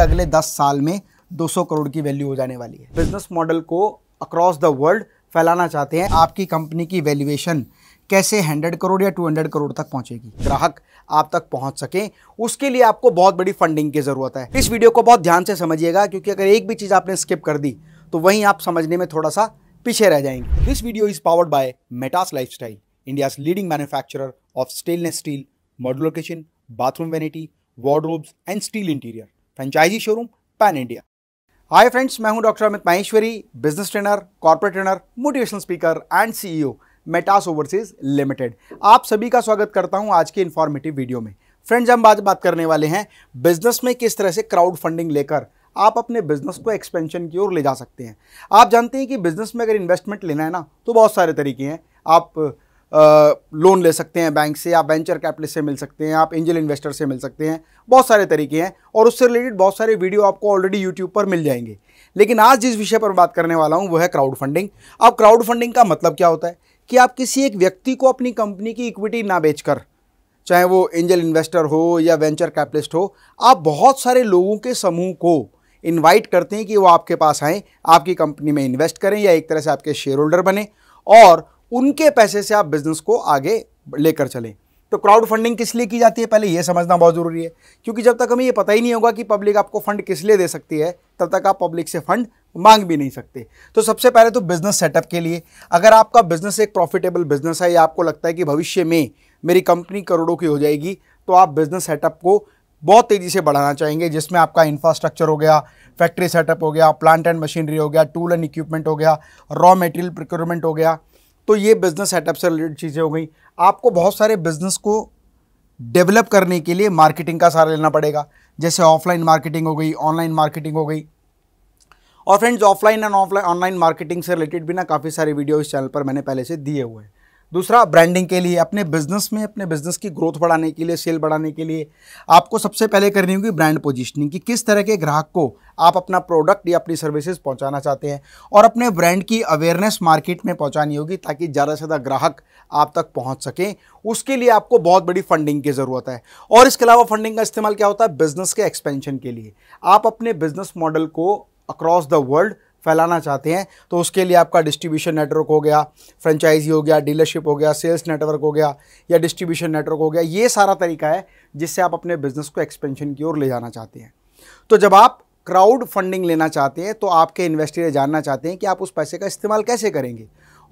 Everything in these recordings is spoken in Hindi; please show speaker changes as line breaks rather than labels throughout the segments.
अगले 10 साल में 200 करोड़ की वैल्यू हो जाने वाली है बिजनेस मॉडल को अक्रॉस द वर्ल्ड फैलाना चाहते हैं आपकी कंपनी की वैल्यूएशन कैसे 100 करोड़ या 200 करोड़ तक पहुंचेगी ग्राहक आप तक पहुंच सके उसके लिए आपको बहुत बड़ी फंडिंग की ज़रूरत है इस वीडियो को बहुत ध्यान से समझिएगा क्योंकि अगर एक भी चीज़ आपने स्किप कर दी तो वहीं आप समझने में थोड़ा सा पीछे रह जाएंगे this video is powered by Metas lifestyle India leading manufacture of stainless steel modular kitchen bathroom vanity wardrobes and steel interior franchise showroom pan India hi friends मैं हूं doctor Amit Maheshwari business trainer corporate trainer motivational speaker and CEO Metas overseas limited आप सभी का स्वागत करता हूं आज के इन्फॉर्मेटिव वीडियो में फ्रेंड्स हम आज बात करने वाले हैं बिजनेस में किस तरह से क्राउड फंडिंग लेकर आप अपने बिजनेस को एक्सपेंशन की ओर ले जा सकते हैं आप जानते हैं कि बिजनेस में अगर इन्वेस्टमेंट लेना है ना तो बहुत सारे तरीके हैं आप लोन ले सकते हैं बैंक से आप वेंचर कैपिटलिस्ट से मिल सकते हैं आप एंजल इन्वेस्टर से मिल सकते हैं बहुत सारे तरीके हैं और उससे रिलेटेड बहुत सारे वीडियो आपको ऑलरेडी यूट्यूब पर मिल जाएंगे लेकिन आज जिस विषय पर बात करने वाला हूँ वो है क्राउड फंडिंग अब क्राउड फंडिंग का मतलब क्या होता है कि आप किसी एक व्यक्ति को अपनी कंपनी की इक्विटी ना बेचकर चाहे वो एंजल इन्वेस्टर हो या वेंचर कैपिटलिस्ट हो आप बहुत सारे लोगों के समूह को इनवाइट करते हैं कि वो आपके पास आएँ आपकी कंपनी में इन्वेस्ट करें या एक तरह से आपके शेयर होल्डर बने और उनके पैसे से आप बिजनेस को आगे लेकर चलें तो क्राउड फंडिंग किस लिए की जाती है पहले यह समझना बहुत ज़रूरी है क्योंकि जब तक हमें यह पता ही नहीं होगा कि पब्लिक आपको फंड किस लिए दे सकती है तब तक आप पब्लिक से फंड मांग भी नहीं सकते तो सबसे पहले तो बिज़नेस सेटअप के लिए अगर आपका बिज़नेस एक प्रॉफिटेबल बिज़नेस है या आपको लगता है कि भविष्य में मेरी कंपनी करोड़ों की हो जाएगी तो आप बिज़नेस सेटअप को बहुत तेज़ी से बढ़ाना चाहेंगे जिसमें आपका इंफ्रास्ट्रक्चर हो गया फैक्ट्री सेटअप हो गया प्लांट एंड मशीनरी हो गया टूल एंड इक्विपमेंट हो गया रॉ मटेरियल प्रिक्योरमेंट हो गया तो ये बिज़नेस सेटअप से रिलेटेड चीज़ें हो गई आपको बहुत सारे बिज़नेस को डेवलप करने के लिए मार्केटिंग का सहारा लेना पड़ेगा जैसे ऑफलाइन मार्केटिंग हो गई ऑनलाइन मार्केटिंग हो गई और friends offline and offline online marketing से रिलेटेड भी ना काफ़ी सारे वीडियो इस चैनल पर मैंने पहले से दिए हुए हैं दूसरा ब्रांडिंग के लिए अपने बिजनेस में अपने बिजनेस की ग्रोथ बढ़ाने के लिए सेल बढ़ाने के लिए आपको सबसे पहले करनी होगी ब्रांड पोजिशनिंग कि किस तरह के ग्राहक को आप अपना प्रोडक्ट या अपनी सर्विसेज पहुंचाना चाहते हैं और अपने ब्रांड की अवेयरनेस मार्केट में पहुंचानी होगी ताकि ज़्यादा से ज़्यादा ग्राहक आप तक पहुंच सकें उसके लिए आपको बहुत बड़ी फंडिंग की ज़रूरत है और इसके अलावा फंडिंग का इस्तेमाल क्या होता है बिजनेस के एक्सपेंशन के लिए आप अपने बिजनेस मॉडल को अक्रॉस द वर्ल्ड फैलाना चाहते हैं तो उसके लिए आपका डिस्ट्रीब्यूशन नेटवर्क हो गया फ्रेंचाइजी हो गया डीलरशिप हो गया सेल्स नेटवर्क हो गया या डिस्ट्रीब्यूशन नेटवर्क हो गया ये सारा तरीका है जिससे आप अपने बिजनेस को एक्सपेंशन की ओर ले जाना चाहते हैं तो जब आप क्राउड फंडिंग लेना चाहते हैं तो आपके इन्वेस्टर जानना चाहते हैं कि आप उस पैसे का इस्तेमाल कैसे करेंगे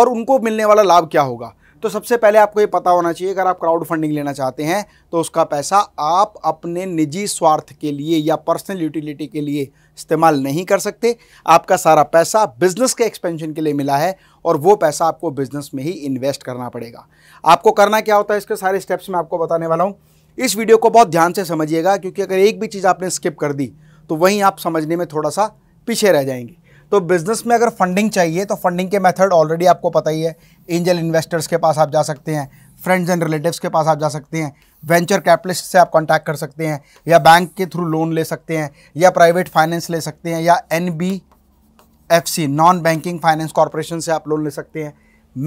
और उनको मिलने वाला लाभ क्या होगा तो सबसे पहले आपको ये पता होना चाहिए अगर आप क्राउड फंडिंग लेना चाहते हैं तो उसका पैसा आप अपने निजी स्वार्थ के लिए या पर्सनल यूटिलिटी के लिए इस्तेमाल नहीं कर सकते आपका सारा पैसा बिजनेस के एक्सपेंशन के लिए मिला है और वो पैसा आपको बिजनेस में ही इन्वेस्ट करना पड़ेगा आपको करना क्या होता है इसके सारे स्टेप्स मैं आपको बताने वाला हूँ इस वीडियो को बहुत ध्यान से समझिएगा क्योंकि अगर एक भी चीज़ आपने स्किप कर दी तो वहीं आप समझने में थोड़ा सा पीछे रह जाएंगे तो बिज़नेस में अगर फंडिंग चाहिए तो फंडिंग के मेथड ऑलरेडी आपको पता ही है एंजल इन्वेस्टर्स के पास आप जा सकते हैं फ्रेंड्स एंड रिलेटिव्स के पास आप जा सकते हैं वेंचर कैपिटलिस्ट से आप कांटेक्ट कर सकते हैं या बैंक के थ्रू लोन ले सकते हैं या प्राइवेट फाइनेंस ले सकते हैं या an non banking finance corporation से आप लोन ले सकते हैं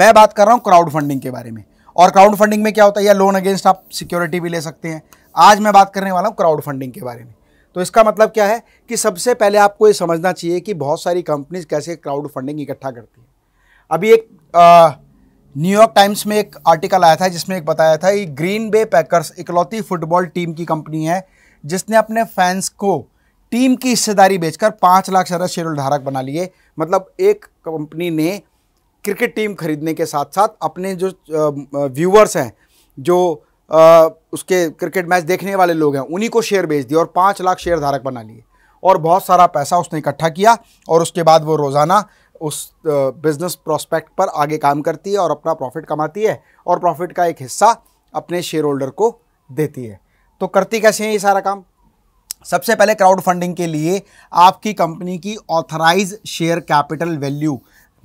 मैं बात कर रहा हूँ क्राउड फंडिंग के बारे में और क्राउड फंडिंग में क्या होता है या लोन अगेंस्ट आप सिक्योरिटी भी ले सकते हैं आज मैं बात करने वाला हूँ क्राउड फंडिंग के बारे में तो इसका मतलब क्या है कि सबसे पहले आपको ये समझना चाहिए कि बहुत सारी कंपनीज कैसे क्राउड फंडिंग इकट्ठा करती है अभी एक न्यूयॉर्क टाइम्स में एक आर्टिकल आया था जिसमें एक बताया था कि ग्रीन बे पैकर्स इकलौती फुटबॉल टीम की कंपनी है जिसने अपने फैंस को टीम की हिस्सेदारी बेचकर पाँच लाख ज़्यादा शेयर धारक बना लिए मतलब एक कंपनी ने क्रिकेट टीम खरीदने के साथ साथ अपने जो व्यूवर्स हैं जो आ, उसके क्रिकेट मैच देखने वाले लोग हैं उन्हीं को शेयर बेच दिए और पाँच लाख शेयर धारक बना लिए और बहुत सारा पैसा उसने इकट्ठा किया और उसके बाद वो रोज़ाना उस बिज़नेस प्रोस्पेक्ट पर आगे काम करती है और अपना प्रॉफिट कमाती है और प्रॉफिट का एक हिस्सा अपने शेयर होल्डर को देती है तो करती कैसे है ये सारा काम सबसे पहले क्राउड फंडिंग के लिए आपकी कंपनी की authorise share capital value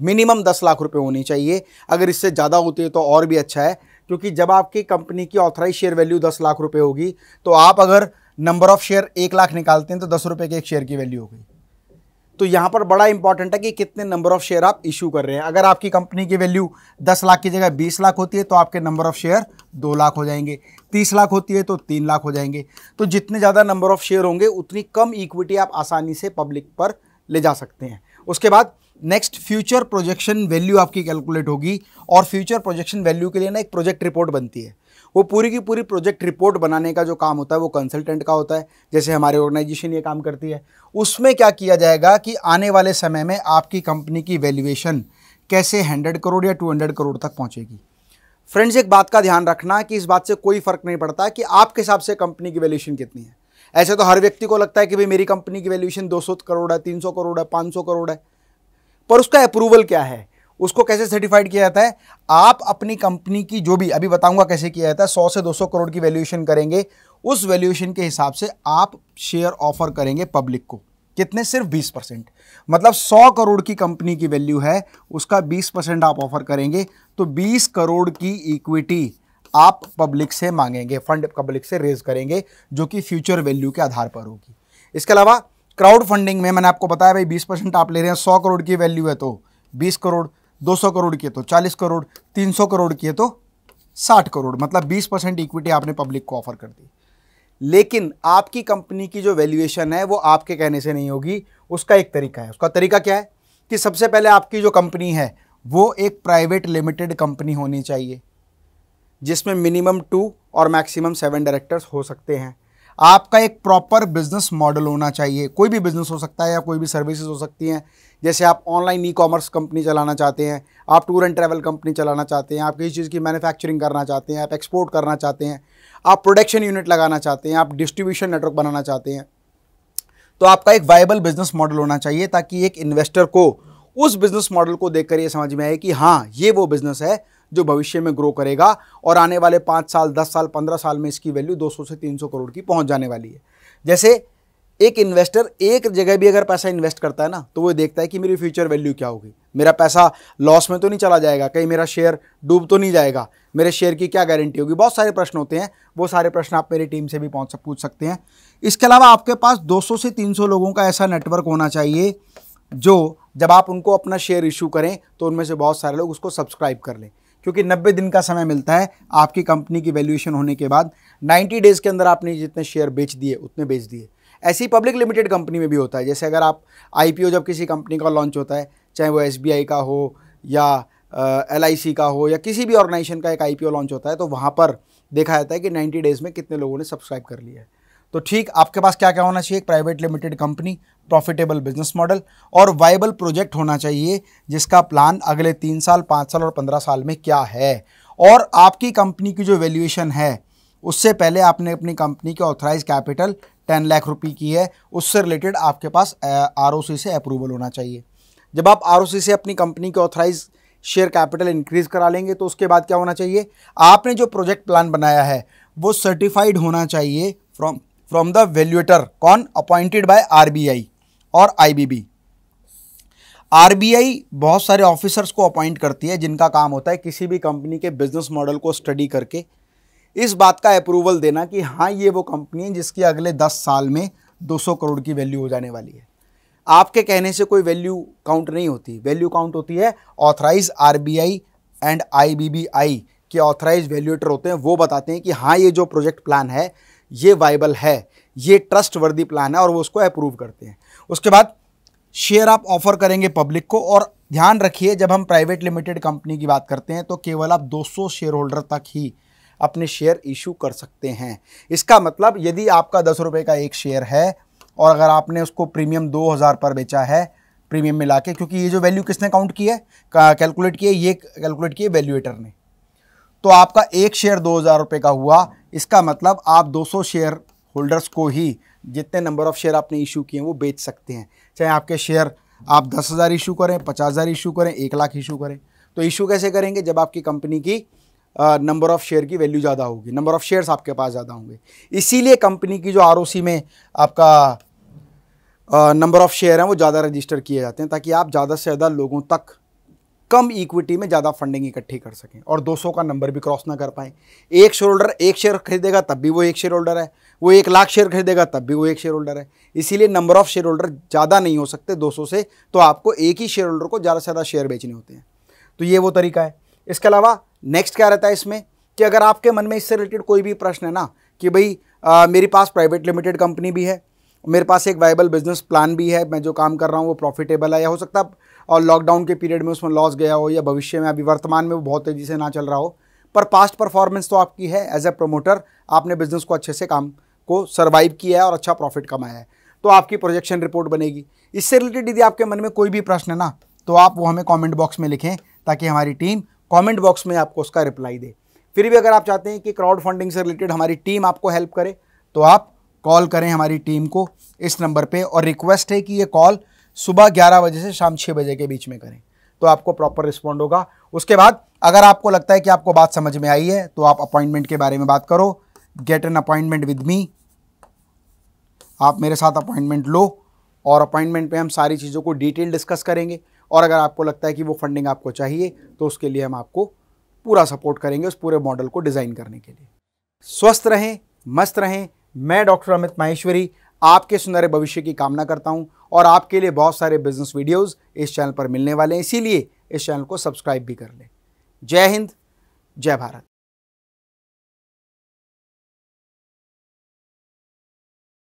minimum दस लाख रुपए होनी चाहिए अगर इससे ज़्यादा होती है तो और भी अच्छा है क्योंकि जब आपकी कंपनी की ऑथराइज शेयर वैल्यू दस लाख रुपये होगी तो आप अगर नंबर ऑफ शेयर एक लाख निकालते हैं तो दस रुपये के एक शेयर की वैल्यू हो गई तो यहाँ पर बड़ा इंपॉर्टेंट है कि कितने नंबर ऑफ शेयर आप इशू कर रहे हैं अगर आपकी कंपनी की वैल्यू दस लाख की जगह बीस लाख होती है तो आपके नंबर ऑफ शेयर दो लाख हो जाएंगे तीस लाख होती है तो तीन लाख हो जाएंगे तो जितने ज़्यादा नंबर ऑफ शेयर होंगे उतनी कम इक्विटी आप आसानी से पब्लिक पर ले जा सकते हैं उसके बाद नेक्स्ट फ्यूचर प्रोजेक्शन वैल्यू आपकी कैलकुलेट होगी और फ्यूचर प्रोजेक्शन वैल्यू के लिए ना एक प्रोजेक्ट रिपोर्ट बनती है वो पूरी की पूरी प्रोजेक्ट रिपोर्ट बनाने का जो काम होता है वो कंसल्टेंट का होता है जैसे हमारे ऑर्गेनाइजेशन ये काम करती है उसमें क्या किया जाएगा कि आने वाले समय में आपकी कंपनी की वैल्यूएशन कैसे हंड्रेड करोड़ या टू हंड्रेड करोड़ तक पहुँचेगी फ्रेंड्स एक बात का ध्यान रखना कि इस बात से कोई फ़र्क नहीं पड़ता कि आपके हिसाब से कंपनी की वैल्यूएशन कितनी है ऐसे तो हर व्यक्ति को लगता है कि भाई मेरी कंपनी की वैल्यूएशन 200 करोड़ है 300 करोड़ है 500 करोड़ है पर उसका अप्रूवल क्या है उसको कैसे सर्टिफाइड किया जाता है आप अपनी कंपनी की जो भी अभी बताऊंगा कैसे किया जाता है सौ से दो सौ करोड़ की वैल्यूएशन करेंगे उस वैल्यूएशन के हिसाब से आप शेयर ऑफर करेंगे पब्लिक को कितने सिर्फ 20 परसेंट मतलब 100 करोड़ की कंपनी की वैल्यू है उसका 20 परसेंट आप ऑफर करेंगे तो 20 करोड़ की इक्विटी आप पब्लिक से मांगेंगे फंड पब्लिक से रेज करेंगे जो कि फ्यूचर वैल्यू के आधार पर होगी इसके अलावा क्राउड फंडिंग में मैंने आपको बताया भाई बीस परसेंट आप ले रहे हैं सौ करोड़ की वैल्यू है तो बीस करोड़ दो सौ करोड़ की है तो चालीस करोड़ तीन सौ करोड़ की है तो साठ करोड़ मतलब बीस परसेंट इक्विटी आपने पब्लिक को ऑफर कर दी लेकिन आपकी कंपनी की जो वैल्यूएशन है वो आपके कहने से नहीं होगी उसका एक तरीका है उसका तरीका क्या है कि सबसे पहले आपकी जो कंपनी है वो एक प्राइवेट लिमिटेड कंपनी होनी चाहिए जिसमें मिनिमम टू और मैक्सिमम सेवन डायरेक्टर्स हो सकते हैं आपका एक प्रॉपर बिजनेस मॉडल होना चाहिए कोई भी बिजनेस हो सकता है या कोई भी सर्विसेज हो सकती हैं जैसे आप ऑनलाइन ई कॉमर्स कंपनी चलाना चाहते हैं आप टूर एंड ट्रैवल कंपनी चलाना चाहते हैं आप किसी चीज़ की मैन्युफैक्चरिंग करना चाहते हैं आप एक्सपोर्ट करना चाहते हैं आप प्रोडक्शन यूनिट लगाना चाहते हैं आप डिस्ट्रीब्यूशन नेटवर्क बनाना चाहते हैं तो आपका एक वाइबल बिजनेस मॉडल होना चाहिए ताकि एक इन्वेस्टर को उस बिजनेस मॉडल को देख ये समझ में आए कि हाँ ये वो बिजनेस है जो भविष्य में ग्रो करेगा और आने वाले पाँच साल दस साल पंद्रह साल में इसकी वैल्यू दो से तीन करोड़ की पहुँच जाने वाली है जैसे एक इन्वेस्टर एक जगह भी अगर पैसा इन्वेस्ट करता है ना तो वो देखता है कि मेरी फ्यूचर वैल्यू क्या होगी मेरा पैसा लॉस में तो नहीं चला जाएगा कहीं मेरा शेयर डूब तो नहीं जाएगा मेरे शेयर की क्या गारंटी होगी बहुत सारे प्रश्न होते हैं वो सारे प्रश्न आप मेरी टीम से भी पहुंच पूछ सकते हैं इसके अलावा आपके पास दो से तीन लोगों का ऐसा नेटवर्क होना चाहिए जो जब आप उनको अपना शेयर इशू करें तो उनमें से बहुत सारे लोग उसको सब्सक्राइब कर लें क्योंकि 90 दिन का समय मिलता है आपकी कंपनी की वैल्यूएशन होने के बाद 90 डेज़ के अंदर आपने जितने शेयर बेच दिए उतने बेच दिए ऐसी पब्लिक लिमिटेड कंपनी में भी होता है जैसे अगर आप आई जब किसी कंपनी का लॉन्च होता है चाहे वो एस का हो या एल uh, का हो या किसी भी ऑर्गेनाइजेशन का एक आई लॉन्च होता है तो वहाँ पर देखा जाता है कि 90 डेज़ में कितने लोगों ने सब्सक्राइब कर लिया है तो ठीक आपके पास क्या क्या होना चाहिए एक private limited company profitable business model और वाइबल प्रोजेक्ट होना चाहिए जिसका प्लान अगले तीन साल पाँच साल और पंद्रह साल में क्या है और आपकी कंपनी की जो वैल्यूएशन है उससे पहले आपने अपनी कंपनी की ऑथराइज कैपिटल टेन लाख रुपये की है उससे रिलेटेड आपके पास आर से अप्रूवल होना चाहिए जब आप आर से अपनी कंपनी के ऑथराइज शेयर कैपिटल इंक्रीज करा लेंगे तो उसके बाद क्या होना चाहिए आपने जो प्रोजेक्ट प्लान बनाया है वो सर्टिफाइड होना चाहिए फ्रॉम फ्रॉम द वैल्यूएटर कौन अपॉइंटेड बाय आरबीआई और आईबीबी आरबीआई बहुत सारे ऑफिसर्स को अपॉइंट करती है जिनका काम होता है किसी भी कंपनी के बिजनेस मॉडल को स्टडी करके इस बात का अप्रूवल देना कि हाँ ये वो कंपनी है जिसकी अगले 10 साल में 200 करोड़ की वैल्यू हो जाने वाली है आपके कहने से कोई वैल्यू काउंट नहीं होती वैल्यू काउंट होती है ऑथराइज आरबीआई एंड आई के ऑथराइज वैल्यूएटर होते हैं वो बताते हैं कि हाँ ये जो प्रोजेक्ट प्लान है ये वाइबल है ये ट्रस्ट वर्दी प्लान है और वो उसको अप्रूव करते हैं उसके बाद शेयर आप ऑफर करेंगे पब्लिक को और ध्यान रखिए जब हम प्राइवेट लिमिटेड कंपनी की बात करते हैं तो केवल आप 200 शेयर होल्डर तक ही अपने शेयर इशू कर सकते हैं इसका मतलब यदि आपका दस रुपये का एक शेयर है और अगर आपने उसको प्रीमियम दो हज़ार पर बेचा है प्रीमियम मिला के क्योंकि ये जो वैल्यू किसने काउंट की है कैलकुलेट किया ये कैलकुलेट किए वैल्यूएटर ने तो आपका एक शेयर दो हज़ार रुपये का हुआ इसका मतलब आप 200 शेयर होल्डर्स को ही जितने नंबर ऑफ़ शेयर आपने इशू किए हैं वो बेच सकते हैं चाहे आपके शेयर आप दस हज़ार इशू करें पचास हज़ार इशू करें एक लाख इशू करें तो इशू कैसे करेंगे जब आपकी कंपनी की नंबर ऑफ़ शेयर की वैल्यू ज़्यादा होगी नंबर ऑफ़ शेयर्स आपके पास ज़्यादा होंगे इसीलिए कंपनी की जो आर में आपका नंबर ऑफ़ शेयर हैं वो ज़्यादा रजिस्टर किए जाते हैं ताकि आप ज़्यादा से ज़्यादा लोगों तक कम इक्विटी में ज़्यादा फंडिंग इकट्ठी कर सकें और 200 का नंबर भी क्रॉस ना कर पाएँ एक शेयर होल्डर एक शेयर खरीदेगा तब भी वो एक शेयर होल्डर है वो एक लाख शेयर खरीदेगा तब भी वो एक शेयर होल्डर है इसीलिए नंबर ऑफ़ शेयर होल्डर ज़्यादा नहीं हो सकते 200 से तो आपको एक ही शेयर होल्डर को ज़्यादा से ज़्यादा शेयर बेचने होते हैं तो ये वो तरीका है इसके अलावा नेक्स्ट क्या रहता है इसमें कि अगर आपके मन में इससे रिलेटेड कोई भी प्रश्न है ना कि भाई मेरे पास प्राइवेट लिमिटेड कंपनी भी है मेरे पास एक वाइबल बिजनेस प्लान भी है मैं जो काम कर रहा हूँ वो प्रॉफिटेबल है या हो सकता है और लॉकडाउन के पीरियड में उसमें लॉस गया हो या भविष्य में अभी वर्तमान में वो बहुत तेज़ी से ना चल रहा हो पर पास्ट परफॉर्मेंस तो आपकी है एज ए प्रोमोटर आपने बिजनेस को अच्छे से काम को सर्वाइव किया है और अच्छा प्रॉफिट कमाया है तो आपकी प्रोजेक्शन रिपोर्ट बनेगी इससे रिलेटेड यदि आपके मन में कोई भी प्रश्न है ना तो आप वो हमें कॉमेंट बॉक्स में लिखें ताकि हमारी टीम कॉमेंट बॉक्स में आपको उसका रिप्लाई दे फिर भी अगर आप चाहते हैं कि क्राउड फंडिंग से रिलेटेड हमारी टीम आपको हेल्प करे तो आप कॉल करें हमारी टीम को इस नंबर पे और रिक्वेस्ट है कि ये कॉल सुबह ग्यारह बजे से शाम छः बजे के बीच में करें तो आपको प्रॉपर रिस्पॉन्ड होगा उसके बाद अगर आपको लगता है कि आपको बात समझ में आई है तो आप अपॉइंटमेंट के बारे में बात करो get an appointment with me आप मेरे साथ अपॉइंटमेंट लो और अपॉइंटमेंट पे हम सारी चीज़ों को डिटेल डिस्कस करेंगे और अगर आपको लगता है कि वो फंडिंग आपको चाहिए तो उसके लिए हम आपको पूरा सपोर्ट करेंगे उस पूरे मॉडल को डिज़ाइन करने के लिए स्वस्थ रहें मस्त रहें मैं डॉक्टर अमित माहेश्वरी आपके सुनहरे भविष्य की कामना करता हूँ और आपके लिए बहुत सारे बिजनेस वीडियोज़ इस चैनल पर मिलने वाले हैं इसीलिए इस चैनल को सब्सक्राइब भी कर लें जय हिंद जय भारत